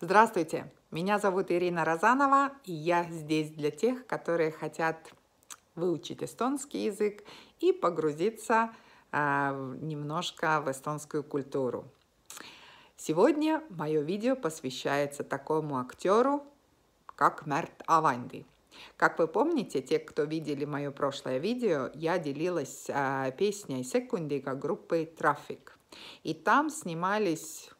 Здравствуйте, меня зовут Ирина Розанова, и я здесь для тех, которые хотят выучить эстонский язык и погрузиться э, немножко в эстонскую культуру. Сегодня мое видео посвящается такому актеру, как Мерт Аванди. Как вы помните, те, кто видели мое прошлое видео, я делилась э, песней секундика группы «Трафик». И там снимались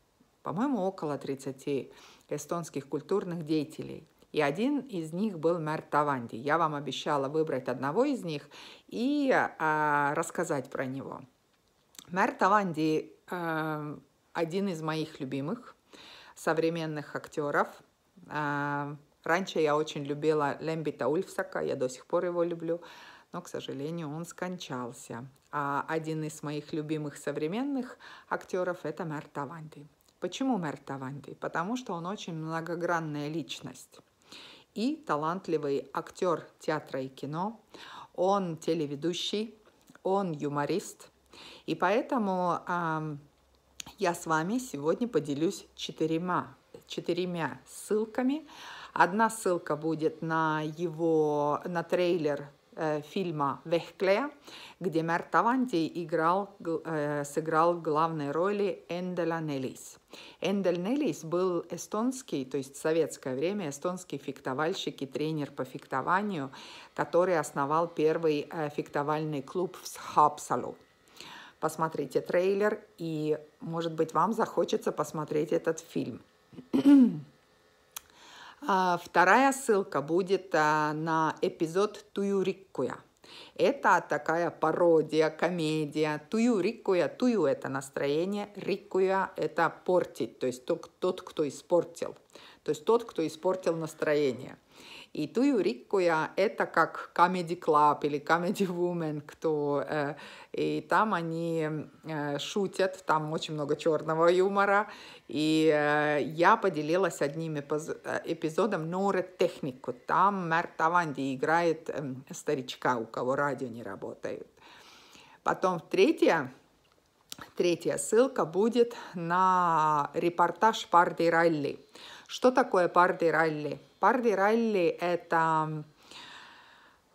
по-моему, около 30 эстонских культурных деятелей. И один из них был мэр Таванди. Я вам обещала выбрать одного из них и э, рассказать про него. Мэр Таванди э, один из моих любимых современных актеров. Э, раньше я очень любила Лембита Ульфсака, я до сих пор его люблю, но, к сожалению, он скончался. А один из моих любимых современных актеров – это мэр Таванди. Почему мэр Таванди? Потому что он очень многогранная личность и талантливый актер театра и кино. Он телеведущий, он юморист. И поэтому э, я с вами сегодня поделюсь четырьмя, четырьмя ссылками. Одна ссылка будет на его, на трейлер Э, фильма «Вехклея», где Мерт Аванти играл, э, сыграл в главной роли Энделя Нелис. Эндель Нелис был эстонский, то есть в советское время эстонский фехтовальщик и тренер по фехтованию, который основал первый э, фехтовальный клуб в Хапсалу. Посмотрите трейлер, и, может быть, вам захочется посмотреть этот фильм. А вторая ссылка будет а, на эпизод Туюриккуя. Это такая пародия, комедия. Тую рикуя, тую – это настроение, рикуя – это портить, то есть тот, тот, кто испортил. То есть тот, кто испортил настроение – и Туюрикуя — это как Comedy Club или Comedy Woman, кто... Э, и там они э, шутят, там очень много черного юмора. И э, я поделилась одним э, эпизодом «Норе технику». Там Мерта играет э, старичка, у кого радио не работает. Потом третья, третья ссылка будет на репортаж «Парди Ралли». Что такое «Парди Ралли»? Парвиралли – это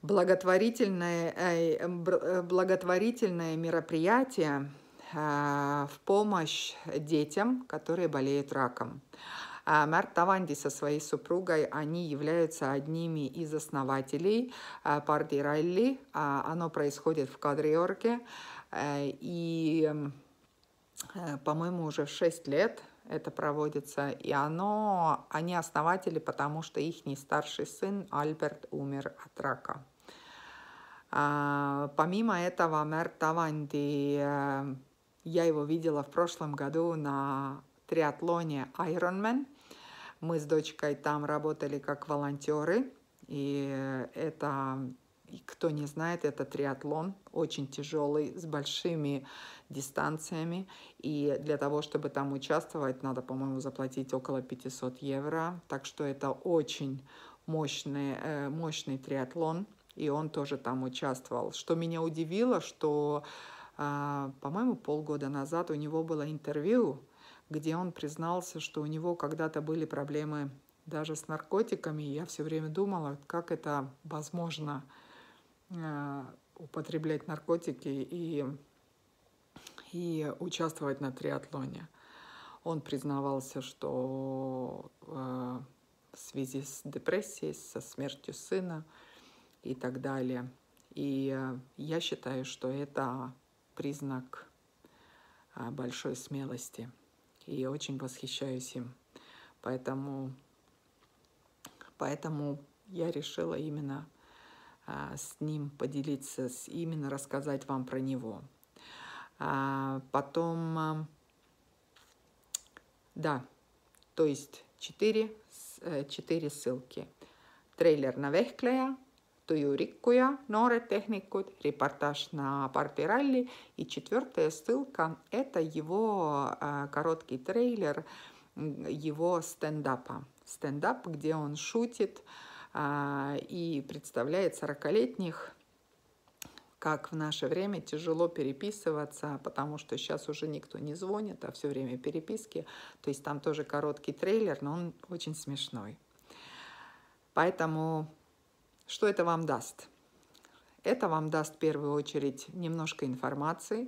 благотворительное, э, э, э, благотворительное мероприятие в помощь детям, которые болеют раком. А Март Таванди со своей супругой, они являются одними из основателей партии Ралли. А оно происходит в Кадриорке. И, по-моему, уже 6 лет это проводится, и оно, они основатели, потому что их старший сын Альберт умер от рака. А, помимо этого, мэр Таванди, э, я его видела в прошлом году на триатлоне Ironman. Мы с дочкой там работали как волонтеры, и это кто не знает, это триатлон, очень тяжелый, с большими дистанциями. И для того, чтобы там участвовать, надо, по-моему, заплатить около 500 евро. Так что это очень мощный, э, мощный триатлон. И он тоже там участвовал. Что меня удивило, что, а, по-моему, полгода назад у него было интервью, где он признался, что у него когда-то были проблемы даже с наркотиками. Я все время думала, как это возможно, а, употреблять наркотики и, и участвовать на триатлоне. Он признавался, что а, в связи с депрессией, со смертью сына и так далее. И а, я считаю, что это признак большой смелости. И очень восхищаюсь им. Поэтому, поэтому я решила именно а, с ним поделиться, именно рассказать вам про него. А, потом, а, да, то есть 4, 4 э, ссылки. Трейлер на Вехклея, Tuju Rikkuja, Noored репортаж на Парпи Ралли. И четвертая ссылка – это его короткий трейлер его стендапа. Стендап, где он шутит, а, и представляет 40-летних как в наше время тяжело переписываться, потому что сейчас уже никто не звонит, а все время переписки. То есть там тоже короткий трейлер, но он очень смешной. Поэтому что это вам даст? Это вам даст в первую очередь немножко информации,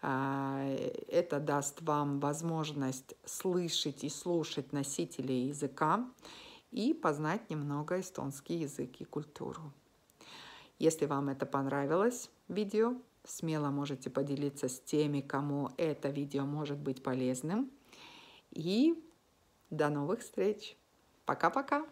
а, это даст вам возможность слышать и слушать носителей языка и познать немного эстонский язык и культуру. Если вам это понравилось видео, смело можете поделиться с теми, кому это видео может быть полезным. И до новых встреч! Пока-пока!